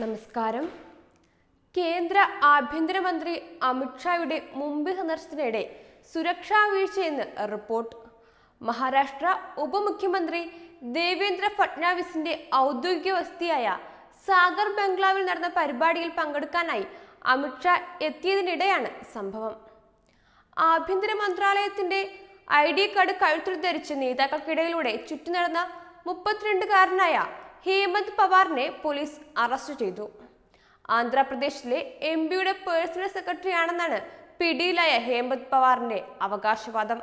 നമസ്കാരം കേന്ദ്ര ആഭ്യന്തരമന്ത്രി അമിത്ഷായുടെ മുമ്പ് സന്ദർശനത്തിനിടെ സുരക്ഷാ വീഴ്ചയെന്ന് റിപ്പോർട്ട് മഹാരാഷ്ട്ര ഉപമുഖ്യമന്ത്രി ദേവേന്ദ്ര ഫട്നാവിസിന്റെ ഔദ്യോഗിക വസതിയായ സാഗർ ബംഗ്ലാവിൽ നടന്ന പരിപാടിയിൽ പങ്കെടുക്കാനായി അമിത്ഷാ എത്തിയതിനിടെയാണ് സംഭവം ആഭ്യന്തര മന്ത്രാലയത്തിന്റെ ഐ ഡി കാർഡ് കഴുത്തിൽ ധരിച്ച് നേതാക്കൾക്കിടയിലൂടെ ചുറ്റി നടന്ന മുപ്പത്തിരണ്ടുകാരനായ ഹേമന്ത് പവാറിനെ പോലീസ് അറസ്റ്റ് ചെയ്തു ആന്ധ്രാപ്രദേശിലെ എം പിയുടെ പേഴ്സണൽ സെക്രട്ടറിയാണെന്നാണ് പിടിയിലായ ഹേമന്ത് പവാറിന്റെ അവകാശവാദം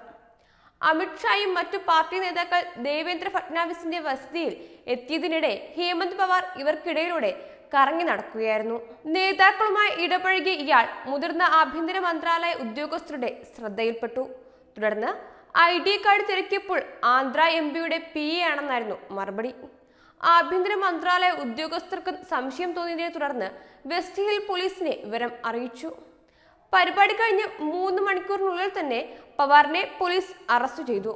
അമിത്ഷായും മറ്റു പാർട്ടി നേതാക്കൾ ദേവേന്ദ്ര ഫട്നാവിസിന്റെ വസതിയിൽ എത്തിയതിനിടെ ഹേമന്ത് പവാർ ഇവർക്കിടയിലൂടെ കറങ്ങി നടക്കുകയായിരുന്നു നേതാക്കളുമായി ഇടപഴകിയ ഇയാൾ മുതിർന്ന ആഭ്യന്തര മന്ത്രാലയ ഉദ്യോഗസ്ഥരുടെ ശ്രദ്ധയിൽപ്പെട്ടു തുടർന്ന് ഐ ഡി കാർഡ് തിരക്കിയപ്പോൾ ആന്ധ്ര എം പിയുടെ പി എ ആണെന്നായിരുന്നു മറുപടി ആഭ്യന്തര മന്ത്രാലയ ഉദ്യോഗസ്ഥർക്ക് സംശയം തോന്നിയതിനെ തുടർന്ന് വെസ്റ്റ് ഹിൽ പോലീസിനെ വിവരം അറിയിച്ചു പരിപാടി കഴിഞ്ഞ് മൂന്ന് മണിക്കൂറിനുള്ളിൽ തന്നെ പവാറിനെ പോലീസ് അറസ്റ്റ് ചെയ്തു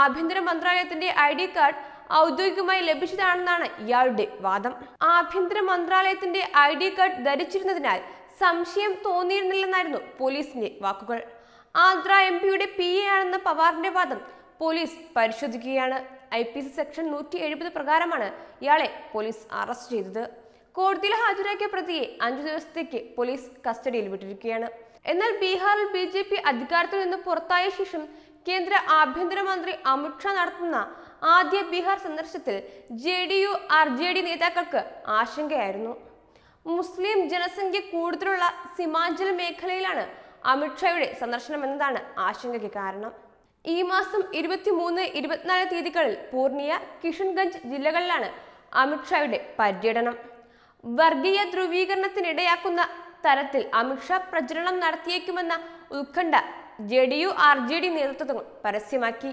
ആഭ്യന്തര മന്ത്രാലയത്തിന്റെ ഐ ഡി കാർഡ് ഔദ്യോഗികമായി ലഭിച്ചതാണെന്നാണ് ഇയാളുടെ വാദം ആഭ്യന്തര മന്ത്രാലയത്തിന്റെ ഐ ഡി കാർഡ് ധരിച്ചിരുന്നതിനാൽ സംശയം തോന്നിയിരുന്നില്ലെന്നായിരുന്നു പോലീസിന്റെ വാക്കുകൾ ആന്ധ്ര എം പിയുടെ പി എ ആണെന്ന പവാറിന്റെ വാദം പോലീസ് പരിശോധിക്കുകയാണ് ഐ പി സി സെക്ഷൻ നൂറ്റി എഴുപത് പ്രകാരമാണ് ഇയാളെ പോലീസ് അറസ്റ്റ് ചെയ്തത് കോടതിയിൽ ഹാജരാക്കിയ പ്രതിയെ അഞ്ചു ദിവസത്തേക്ക് പോലീസ് കസ്റ്റഡിയിൽ വിട്ടിരിക്കുകയാണ് എന്നാൽ ബീഹാറിൽ ബി ജെ പി അധികാരത്തിൽ നിന്ന് പുറത്തായ ശേഷം കേന്ദ്ര ആഭ്യന്തരമന്ത്രി അമിത്ഷാ നടത്തുന്ന ആദ്യ ബീഹാർ സന്ദർശനത്തിൽ J D U R J D നേതാക്കൾക്ക് ആശങ്കയായിരുന്നു മുസ്ലിം ജനസംഖ്യ കൂടുതലുള്ള സിമാഞ്ചൽ മേഖലയിലാണ് അമിത്ഷായുടെ സന്ദർശനം എന്നതാണ് ആശങ്കയ്ക്ക് കാരണം ഈ മാസം ഇരുപത്തിമൂന്ന് ഇരുപത്തിനാല് തീയതികളിൽ പൂർണിയ കിഷൻഗഞ്ച് ജില്ലകളിലാണ് അമിത്ഷായുടെ പര്യടനം വർഗീയ ധ്രുവീകരണത്തിനിടയാക്കുന്ന തരത്തിൽ അമിത്ഷാ പ്രചരണം നടത്തിയേക്കുമെന്ന ഉത്കണ്ഠ J D U R J D നേതൃത്വം പരസ്യമാക്കി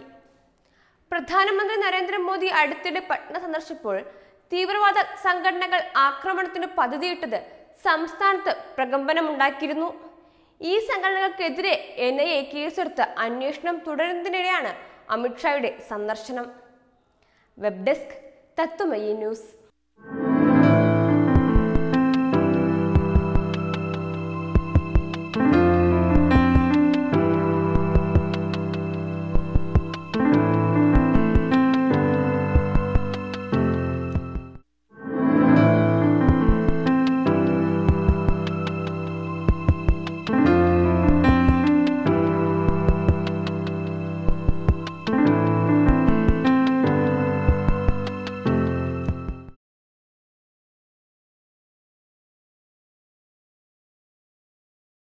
പ്രധാനമന്ത്രി നരേന്ദ്രമോദി അടുത്തിടെ പട്ന സന്ദർശിച്ചപ്പോൾ തീവ്രവാദ സംഘടനകൾ ആക്രമണത്തിന് പദ്ധതിയിട്ടത് സംസ്ഥാനത്ത് പ്രകമ്പനമുണ്ടാക്കിയിരുന്നു ഈ സംഘടനകൾക്കെതിരെ എൻ ഐ എ കേസെടുത്ത് അന്വേഷണം തുടരുന്നതിനിടെയാണ് അമിത്ഷായുടെ സന്ദർശനം വെബ് ഡെസ്ക് തത്വമയി ന്യൂസ്